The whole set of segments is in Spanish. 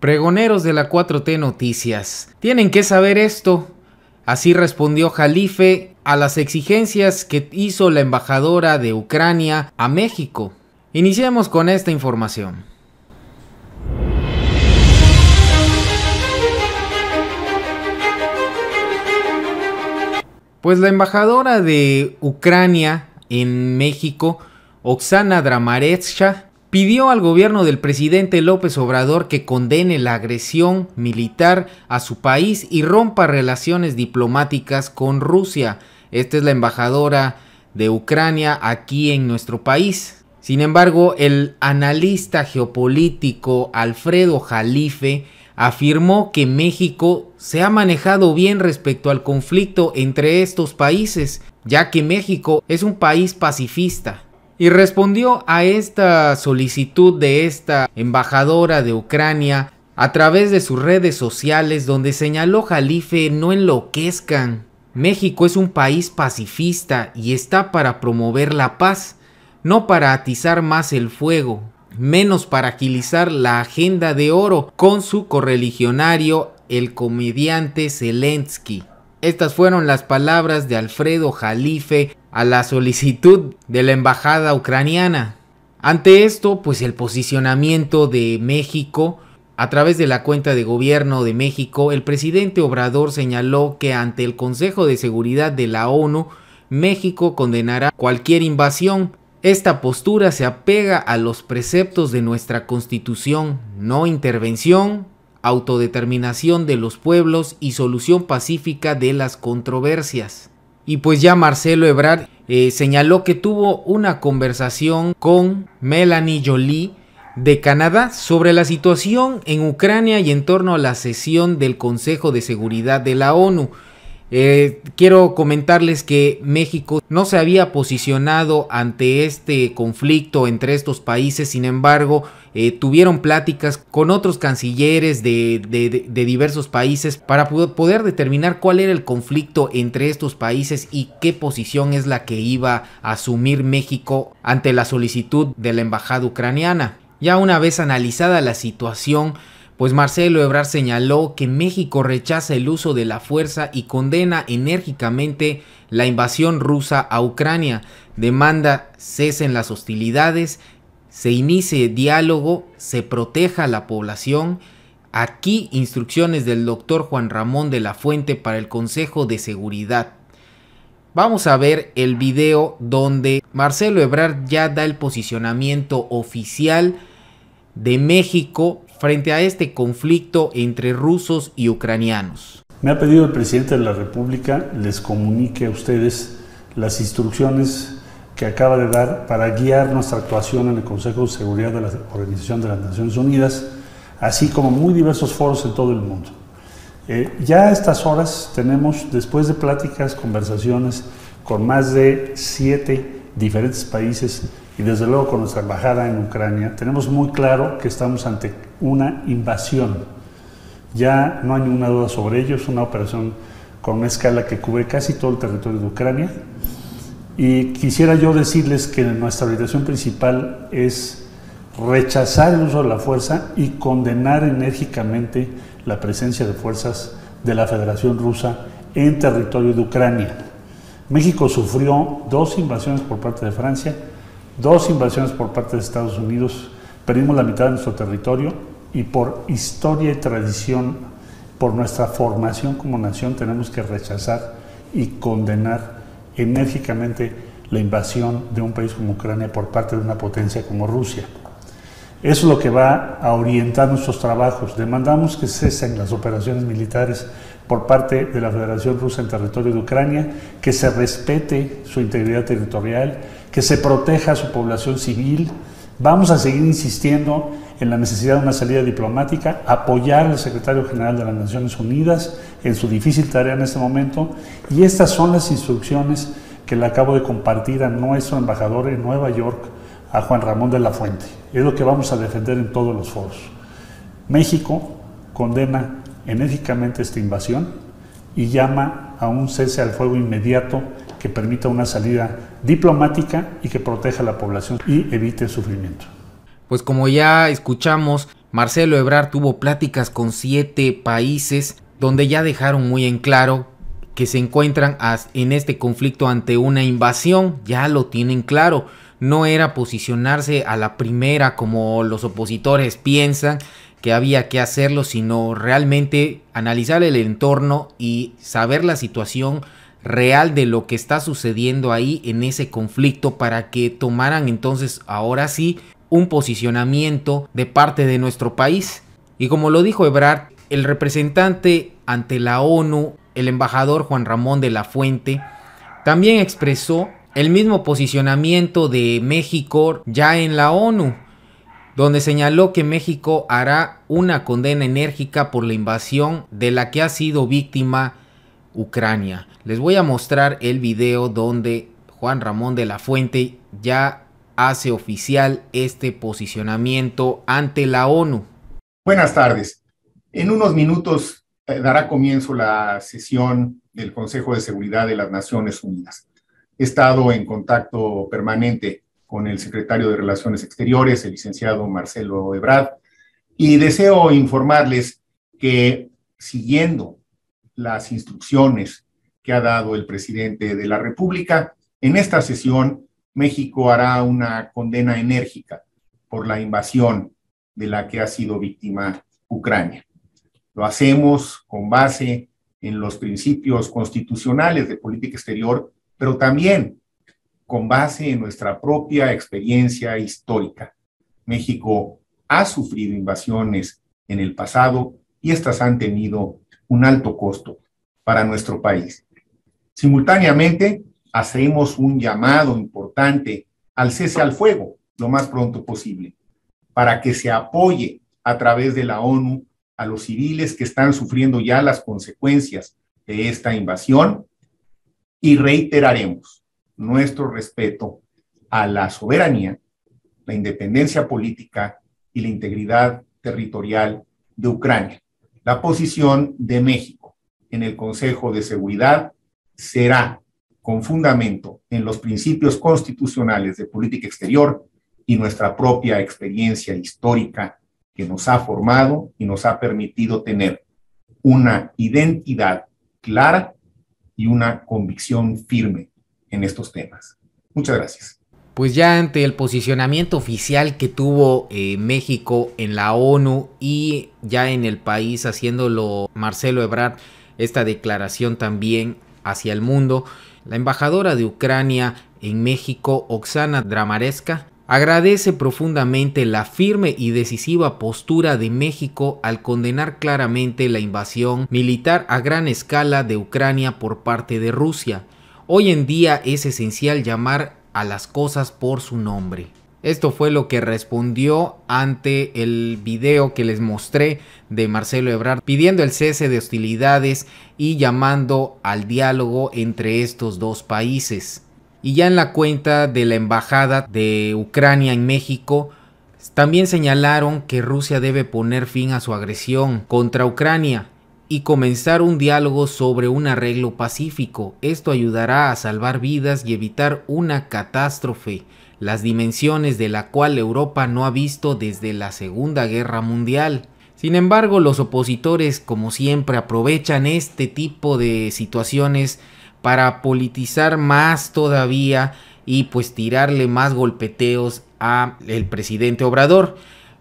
Pregoneros de la 4T Noticias, tienen que saber esto. Así respondió Jalife a las exigencias que hizo la embajadora de Ucrania a México. Iniciemos con esta información. Pues la embajadora de Ucrania en México, Oksana Dramaretsha, pidió al gobierno del presidente López Obrador que condene la agresión militar a su país y rompa relaciones diplomáticas con Rusia. Esta es la embajadora de Ucrania aquí en nuestro país. Sin embargo, el analista geopolítico Alfredo Jalife afirmó que México se ha manejado bien respecto al conflicto entre estos países, ya que México es un país pacifista y respondió a esta solicitud de esta embajadora de Ucrania a través de sus redes sociales donde señaló Jalife no enloquezcan. México es un país pacifista y está para promover la paz, no para atizar más el fuego, menos para agilizar la agenda de oro con su correligionario, el comediante Zelensky. Estas fueron las palabras de Alfredo Jalife a la solicitud de la embajada ucraniana. Ante esto, pues el posicionamiento de México a través de la cuenta de gobierno de México, el presidente Obrador señaló que ante el Consejo de Seguridad de la ONU, México condenará cualquier invasión. Esta postura se apega a los preceptos de nuestra Constitución, no intervención, autodeterminación de los pueblos y solución pacífica de las controversias. Y pues ya Marcelo Ebrard eh, señaló que tuvo una conversación con Melanie Jolie de Canadá sobre la situación en Ucrania y en torno a la sesión del Consejo de Seguridad de la ONU. Eh, quiero comentarles que México no se había posicionado ante este conflicto entre estos países, sin embargo, eh, tuvieron pláticas con otros cancilleres de, diversos países para poder determinar cuál era el conflicto entre estos países y qué posición es la que iba a asumir México ante la solicitud de la embajada ucraniana. Ya una vez analizada la situación, pues Marcelo Ebrard señaló que México rechaza el uso de la fuerza y condena enérgicamente la invasión rusa a Ucrania, demanda cesen las hostilidades, se inicie diálogo, se proteja a la población. Aquí instrucciones del doctor Juan Ramón de la Fuente para el Consejo de Seguridad. Vamos a ver el video donde Marcelo Ebrard ya da el posicionamiento oficial de México frente a este conflicto entre rusos y ucranianos. Me ha pedido el presidente de la República les comunique a ustedes las instrucciones que acaba de dar para guiar nuestra actuación en el Consejo de Seguridad de la Organización de las Naciones Unidas, así como muy diversos foros en todo el mundo. Eh, ya a estas horas tenemos, después de pláticas, conversaciones con más de siete diferentes países y desde luego con nuestra embajada en Ucrania, tenemos muy claro que estamos ante una invasión. Ya no hay ninguna duda sobre ello, es una operación con una escala que cubre casi todo el territorio de Ucrania. Y quisiera yo decirles que nuestra orientación principal es rechazar el uso de la fuerza y condenar enérgicamente la presencia de fuerzas de la Federación Rusa en territorio de Ucrania. México sufrió dos invasiones por parte de Francia dos invasiones por parte de Estados Unidos, perdimos la mitad de nuestro territorio y por historia y tradición, por nuestra formación como nación, tenemos que rechazar y condenar enérgicamente la invasión de un país como Ucrania por parte de una potencia como Rusia. Eso es lo que va a orientar nuestros trabajos. Demandamos que cesen las operaciones militares por parte de la Federación Rusa en territorio de Ucrania, que se respete su integridad territorial, que se proteja a su población civil. Vamos a seguir insistiendo en la necesidad de una salida diplomática, apoyar al secretario general de las Naciones Unidas en su difícil tarea en este momento. Y estas son las instrucciones que le acabo de compartir a nuestro embajador en Nueva York, a Juan Ramón de la Fuente. Es lo que vamos a defender en todos los foros. México condena enérgicamente esta invasión y llama a un cese al fuego inmediato que permita una salida diplomática y que proteja a la población y evite el sufrimiento. Pues como ya escuchamos, Marcelo Ebrard tuvo pláticas con siete países donde ya dejaron muy en claro que se encuentran en este conflicto ante una invasión, ya lo tienen claro. No era posicionarse a la primera como los opositores piensan, que había que hacerlo, sino realmente analizar el entorno y saber la situación real de lo que está sucediendo ahí en ese conflicto para que tomaran entonces ahora sí un posicionamiento de parte de nuestro país. Y como lo dijo Ebrard, el representante ante la ONU, el embajador Juan Ramón de la Fuente, también expresó el mismo posicionamiento de México ya en la ONU, donde señaló que México hará una condena enérgica por la invasión de la que ha sido víctima Ucrania. Les voy a mostrar el video donde Juan Ramón de la Fuente ya hace oficial este posicionamiento ante la ONU. Buenas tardes. En unos minutos eh, dará comienzo la sesión del Consejo de Seguridad de las Naciones Unidas. He estado en contacto permanente con el secretario de Relaciones Exteriores, el licenciado Marcelo Ebrard, y deseo informarles que siguiendo las instrucciones que ha dado el presidente de la República. En esta sesión, México hará una condena enérgica por la invasión de la que ha sido víctima Ucrania. Lo hacemos con base en los principios constitucionales de política exterior, pero también con base en nuestra propia experiencia histórica. México ha sufrido invasiones en el pasado y estas han tenido un alto costo para nuestro país. Simultáneamente, hacemos un llamado importante al cese al fuego lo más pronto posible, para que se apoye a través de la ONU a los civiles que están sufriendo ya las consecuencias de esta invasión y reiteraremos nuestro respeto a la soberanía, la independencia política y la integridad territorial de Ucrania. La posición de México en el Consejo de Seguridad será con fundamento en los principios constitucionales de política exterior y nuestra propia experiencia histórica que nos ha formado y nos ha permitido tener una identidad clara y una convicción firme en estos temas. Muchas gracias pues ya ante el posicionamiento oficial que tuvo eh, México en la ONU y ya en el país haciéndolo Marcelo Ebrard, esta declaración también hacia el mundo, la embajadora de Ucrania en México, Oksana Dramaresca, agradece profundamente la firme y decisiva postura de México al condenar claramente la invasión militar a gran escala de Ucrania por parte de Rusia. Hoy en día es esencial llamar a las cosas por su nombre. Esto fue lo que respondió ante el video que les mostré de Marcelo Ebrard pidiendo el cese de hostilidades y llamando al diálogo entre estos dos países. Y ya en la cuenta de la embajada de Ucrania en México, también señalaron que Rusia debe poner fin a su agresión contra Ucrania, y comenzar un diálogo sobre un arreglo pacífico. Esto ayudará a salvar vidas y evitar una catástrofe, las dimensiones de la cual Europa no ha visto desde la Segunda Guerra Mundial. Sin embargo, los opositores, como siempre, aprovechan este tipo de situaciones para politizar más todavía y pues tirarle más golpeteos a el presidente Obrador.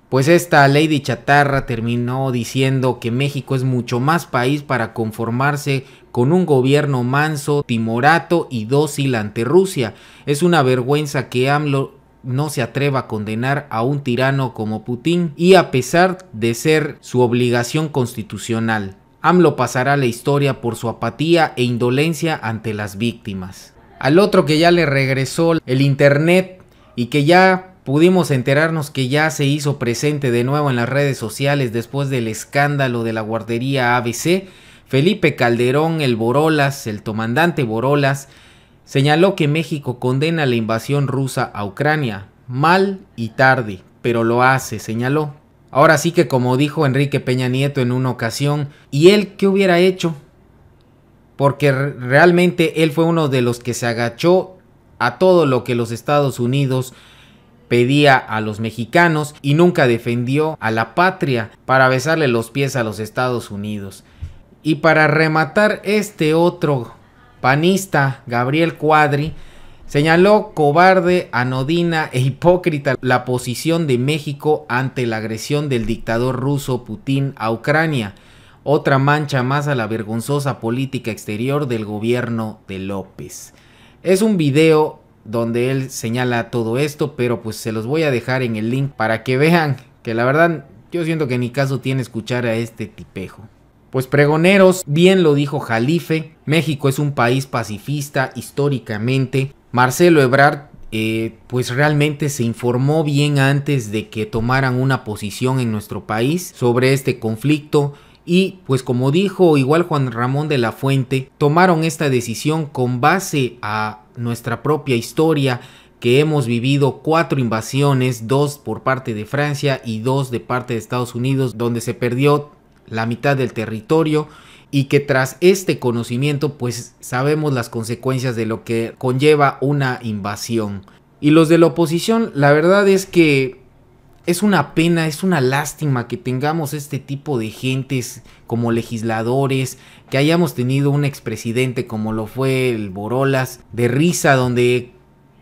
Pues esta Lady Chatarra terminó diciendo que México es mucho más país para conformarse con un gobierno manso, timorato y dócil ante Rusia. Es una vergüenza que AMLO no se atreva a condenar a un tirano como Putin y a pesar de ser su obligación constitucional. AMLO pasará la historia por su apatía e indolencia ante las víctimas. Al otro que ya le regresó el internet y que ya Pudimos enterarnos que ya se hizo presente de nuevo en las redes sociales después del escándalo de la guardería ABC. Felipe Calderón, el Borolas, el comandante Borolas, señaló que México condena la invasión rusa a Ucrania, mal y tarde, pero lo hace, señaló. Ahora sí que como dijo Enrique Peña Nieto en una ocasión, ¿y él qué hubiera hecho? Porque realmente él fue uno de los que se agachó a todo lo que los Estados Unidos pedía a los mexicanos y nunca defendió a la patria para besarle los pies a los Estados Unidos. Y para rematar este otro panista, Gabriel Cuadri, señaló cobarde, anodina e hipócrita la posición de México ante la agresión del dictador ruso Putin a Ucrania, otra mancha más a la vergonzosa política exterior del gobierno de López. Es un video donde él señala todo esto, pero pues se los voy a dejar en el link para que vean que la verdad yo siento que ni caso tiene escuchar a este tipejo. Pues pregoneros, bien lo dijo Jalife, México es un país pacifista históricamente. Marcelo Ebrard eh, pues realmente se informó bien antes de que tomaran una posición en nuestro país sobre este conflicto y pues como dijo igual Juan Ramón de la Fuente, tomaron esta decisión con base a nuestra propia historia que hemos vivido cuatro invasiones, dos por parte de Francia y dos de parte de Estados Unidos, donde se perdió la mitad del territorio y que tras este conocimiento pues sabemos las consecuencias de lo que conlleva una invasión. Y los de la oposición, la verdad es que es una pena, es una lástima que tengamos este tipo de gentes como legisladores, que hayamos tenido un expresidente como lo fue el Borolas, de risa, donde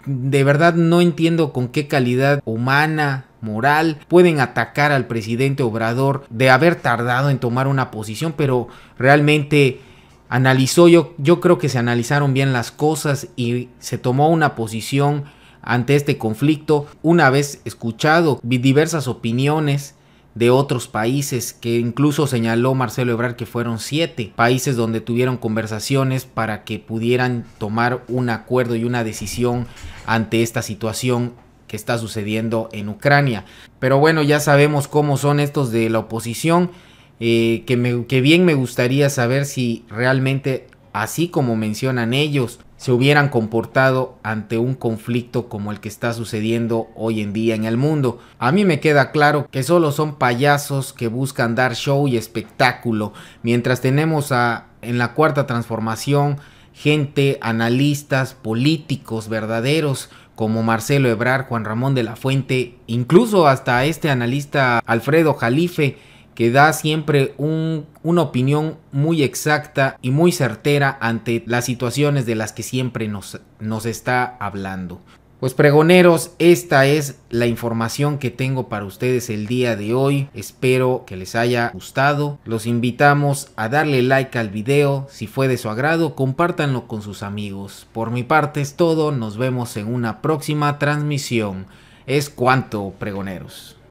de verdad no entiendo con qué calidad humana moral, pueden atacar al presidente Obrador de haber tardado en tomar una posición, pero realmente analizó, yo, yo creo que se analizaron bien las cosas y se tomó una posición ante este conflicto, una vez escuchado diversas opiniones de otros países que incluso señaló Marcelo Ebrard que fueron siete países donde tuvieron conversaciones para que pudieran tomar un acuerdo y una decisión ante esta situación que está sucediendo en Ucrania. Pero bueno, ya sabemos cómo son estos de la oposición, eh, que, que bien me gustaría saber si realmente, así como mencionan ellos, se hubieran comportado ante un conflicto como el que está sucediendo hoy en día en el mundo. A mí me queda claro que solo son payasos que buscan dar show y espectáculo, mientras tenemos a en la cuarta transformación gente, analistas, políticos verdaderos como Marcelo Ebrar, Juan Ramón de la Fuente, incluso hasta este analista Alfredo Jalife que da siempre una opinión muy exacta y muy certera ante las situaciones de las que siempre nos, nos está hablando. Pues pregoneros, esta es la información que tengo para ustedes el día de hoy. Espero que les haya gustado. Los invitamos a darle like al video. Si fue de su agrado, compártanlo con sus amigos. Por mi parte es todo. Nos vemos en una próxima transmisión. Es cuanto, pregoneros.